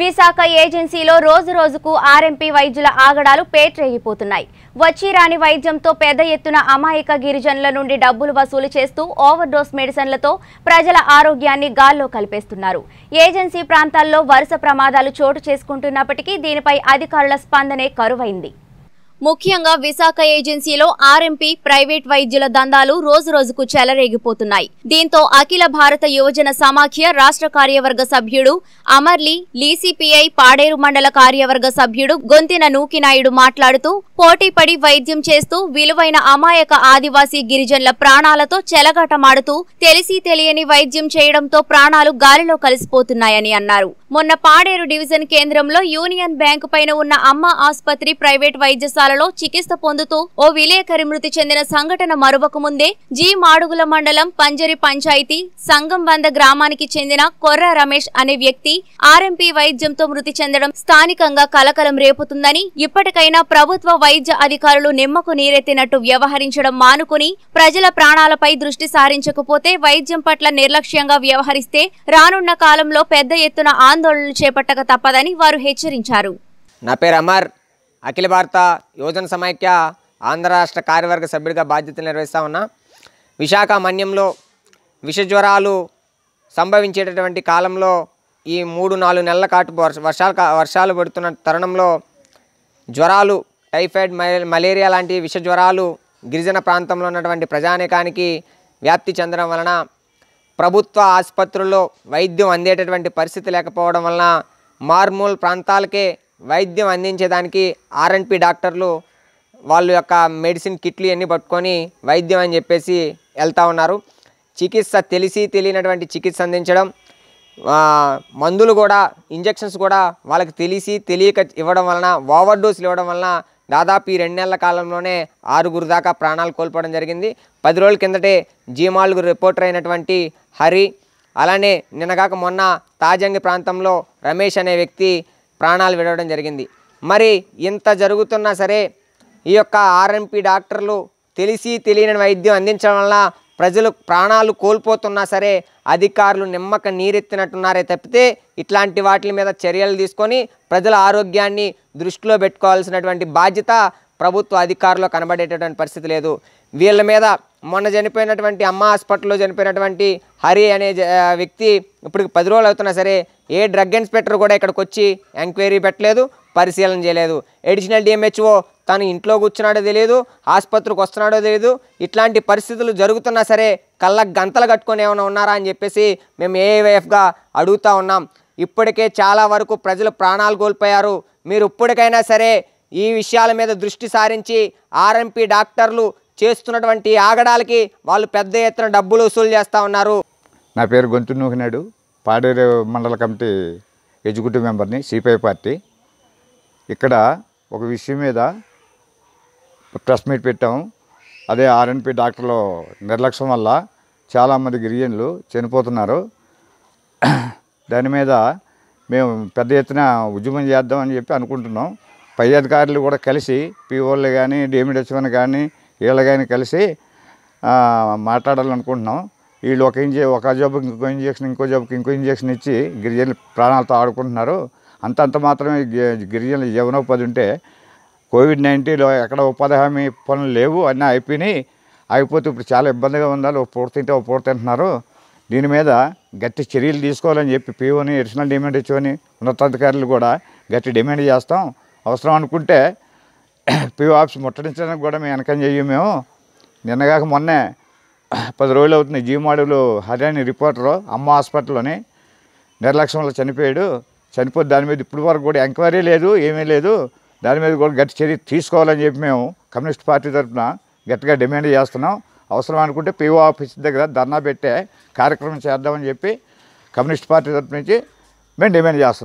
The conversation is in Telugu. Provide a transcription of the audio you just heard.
విశాఖ ఏజెన్సీలో రోజు రోజుకు ఆర్ఎంపీ వైద్యుల ఆగడాలు పేట్రేగిపోతున్నాయి వచ్చి రాని వైద్యంతో పెద్ద ఎత్తున అమాయక గిరిజనుల నుండి డబ్బులు వసూలు చేస్తూ ఓవర్డోస్ మెడిసిన్లతో ప్రజల ఆరోగ్యాన్ని గాల్లో కలిపేస్తున్నారు ఏజెన్సీ ప్రాంతాల్లో వరుస ప్రమాదాలు చోటు చేసుకుంటున్నప్పటికీ దీనిపై అధికారుల స్పందనే కరువైంది ముఖ్యంగా విశాఖ ఏజెన్సీలో ఆర్ఎంపీ ప్రైవేట్ వైద్యుల దందాలు రోజు రోజుకు చెలరేగిపోతున్నాయి దీంతో అఖిల భారత యువజన సమాఖ్య రాష్ట్ర కార్యవర్గ సభ్యుడు అమర్లి లీసీపీఐ పాడేరు మండల కార్యవర్గ సభ్యుడు గొంతిన నూకినాయుడు మాట్లాడుతూ పోటీపడి వైద్యం చేస్తూ విలువైన అమాయక ఆదివాసీ గిరిజనుల ప్రాణాలతో చెలగాటమాడుతూ తెలిసి తెలియని వైద్యం చేయడంతో ప్రాణాలు గాలిలో కలిసిపోతున్నాయని అన్నారు మొన్న పాడేరు డివిజన్ కేంద్రంలో యూనియన్ బ్యాంకు పైన ఉన్న అమ్మ ఆసుపత్రి ప్రైవేట్ వైద్యశాల ఆసుపత్రులలో చికిత్స పొందుతూ ఓ విలేకరి మృతి చెందిన సంఘటన మరువక ముందే జీ మాడుగుల మండలం పంజరి పంచాయతీ సంఘం వంద గ్రామానికి చెందిన కొర్ర రమేష్ అనే వ్యక్తి ఆర్ఎంపీ వైద్యంతో మృతి చెందడం స్థానికంగా కలకలం రేపుతుందని ఇప్పటికైనా ప్రభుత్వ వైద్య అధికారులు నిమ్మకు నీరెత్తినట్టు వ్యవహరించడం మానుకుని ప్రజల ప్రాణాలపై దృష్టి సారించకపోతే వైద్యం పట్ల నిర్లక్ష్యంగా వ్యవహరిస్తే రానున్న కాలంలో పెద్ద ఎత్తున ఆందోళనలు చేపట్టక తప్పదని వారు హెచ్చరించారు నా పేరు అమర్ అఖిల భారత యోజన సమైక్య ఆంధ్ర రాష్ట్ర కార్యవర్గ సభ్యుడిగా బాధ్యతలు నిర్వహిస్తా ఉన్నా విశాఖ మన్యంలో విషజ్వరాలు సంభవించేటటువంటి కాలంలో ఈ మూడు నాలుగు నెలల కాటు వర్షాలు వర్షాలు పడుతున్న తరుణంలో జ్వరాలు టైఫాయిడ్ మలేరియా లాంటి విష జ్వరాలు గిరిజన ప్రాంతంలో ఉన్నటువంటి ప్రజానేకానికి వ్యాప్తి చెందడం వలన ప్రభుత్వ ఆసుపత్రుల్లో వైద్యం అందేటటువంటి పరిస్థితి లేకపోవడం వలన మార్మూల్ ప్రాంతాలకే వైద్యం అందించేదానికి ఆర్ఎన్పి డాక్టర్లు వాళ్ళ యొక్క మెడిసిన్ కిట్లు అన్నీ పట్టుకొని వైద్యం అని చెప్పేసి వెళ్తూ ఉన్నారు చికిత్స తెలిసి తెలియనటువంటి చికిత్స అందించడం మందులు కూడా ఇంజెక్షన్స్ కూడా వాళ్ళకి తెలిసి తెలియక ఇవ్వడం వలన ఓవర్ డోసులు ఇవ్వడం వలన దాదాపు ఈ రెండు నెలల కాలంలోనే ఆరుగురు దాకా ప్రాణాలు కోల్పోవడం జరిగింది పది రోజుల కిందటే జీమాల్గు రిపోర్టర్ అయినటువంటి హరి అలానే నిన్నగాక మొన్న తాజంగి ప్రాంతంలో రమేష్ అనే వ్యక్తి ప్రాణాలు విడవడం జరిగింది మరి ఇంత జరుగుతున్నా సరే ఈ యొక్క ఆర్ఎంపీ డాక్టర్లు తెలిసి తెలియని వైద్యం అందించడం వల్ల ప్రజలు ప్రాణాలు కోల్పోతున్నా సరే అధికారులు నిమ్మక నీరెత్తినట్టున్నారే తప్పితే ఇట్లాంటి వాటి మీద చర్యలు తీసుకొని ప్రజల ఆరోగ్యాన్ని దృష్టిలో పెట్టుకోవాల్సినటువంటి బాధ్యత ప్రభుత్వ అధికారులు కనబడేటటువంటి పరిస్థితి లేదు వీళ్ళ మీద మొన్న చనిపోయినటువంటి అమ్మ హాస్పిటల్లో చనిపోయినటువంటి హరి అనే వ్యక్తి ఇప్పుడు పది రోజులు అవుతున్నా సరే ఏ డ్రగ్ ఇన్స్పెక్టర్ కూడా ఇక్కడికి వచ్చి ఎంక్వైరీ పెట్టలేదు పరిశీలన చేయలేదు ఎడిషనల్ డిఎంహెచ్ఓ తను ఇంట్లో కూర్చున్నాడో తెలియదు ఆసుపత్రికి వస్తున్నాడో తెలియదు ఇట్లాంటి పరిస్థితులు జరుగుతున్నా సరే కళ్ళకు గంతలు కట్టుకొని ఏమైనా ఉన్నారా అని చెప్పేసి మేము ఏఏవైఎఫ్గా అడుగుతూ ఉన్నాం ఇప్పటికే చాలా వరకు ప్రజలు ప్రాణాలు కోల్పోయారు మీరు ఇప్పటికైనా సరే ఈ విషయాల మీద దృష్టి సారించి ఆర్ఎంపీ డాక్టర్లు చేస్తున్నటువంటి ఆగడాలకి వాళ్ళు పెద్ద ఎత్తున డబ్బులు వసూలు చేస్తూ ఉన్నారు నా పేరు గొంతు నూకినాడు పాడేరు మండల కమిటీ ఎగ్జిక్యూటివ్ మెంబర్ని సిపిఐ పార్టీ ఇక్కడ ఒక విషయం మీద ప్రెస్ మీట్ పెట్టాము అదే ఆర్ఎన్పి డాక్టర్లు నిర్లక్ష్యం వల్ల చాలామంది గిరిజనులు చనిపోతున్నారు దాని మీద మేము పెద్ద ఎత్తున ఉద్యమం చేద్దామని చెప్పి అనుకుంటున్నాం పై అధికారులు కూడా కలిసి పీఓళ్ళు కానీ డిఎండిహెచ్ఓని కానీ వీళ్ళు కానీ కలిసి మాట్లాడాలనుకుంటున్నాం వీళ్ళు ఒక ఇంజ ఒక జబ్బుకి ఇంకో ఇంజెక్షన్ ఇంకో జబ్బుకి ఇంకో ఇంజెక్షన్ ఇచ్చి గిరిజనులు ప్రాణాలతో ఆడుకుంటున్నారు అంతంత మాత్రమే గిరిజనుల జీవనోపాధి ఉంటే కోవిడ్ నైన్టీన్లో ఎక్కడ ఉపాధి హామీ పనులు లేవు అన్నీ అయిపోయినాయి అయిపోతే ఇప్పుడు చాలా ఇబ్బందిగా ఉండాలి ఒక పూర్తి తింటే ఒక పూర్తి తింటున్నారు దీని మీద గట్టి చర్యలు తీసుకోవాలని చెప్పి పీఓని అడిషనల్ డిమాండ్ ఇచ్చుకొని ఉన్నతాధికారులు కూడా గట్టి డిమాండ్ చేస్తాం అవసరం అనుకుంటే పిఓ ఆఫీస్ ముట్టడించడానికి కూడా మేము వెనకం చెయ్యి మేము నిన్నగాక మొన్నే పది రోజులు అవుతుంది జీమాడులు హర్యానీ రిపోర్టరు అమ్మ హాస్పిటల్లోని నిర్లక్ష్యంలో చనిపోయాడు చనిపోతే దాని మీద ఇప్పుడు వరకు కూడా ఎంక్వైరీ లేదు ఏమీ లేదు దాని మీద కూడా గట్టి చర్య తీసుకోవాలని చెప్పి మేము కమ్యూనిస్ట్ పార్టీ తరఫున గట్టిగా డిమాండ్ చేస్తున్నాం అవసరం అనుకుంటే పీఓ ఆఫీస్ దగ్గర ధర్నా పెట్టే కార్యక్రమం చేద్దామని చెప్పి కమ్యూనిస్ట్ పార్టీ తరఫు నుంచి మేము డిమాండ్ చేస్తున్నాం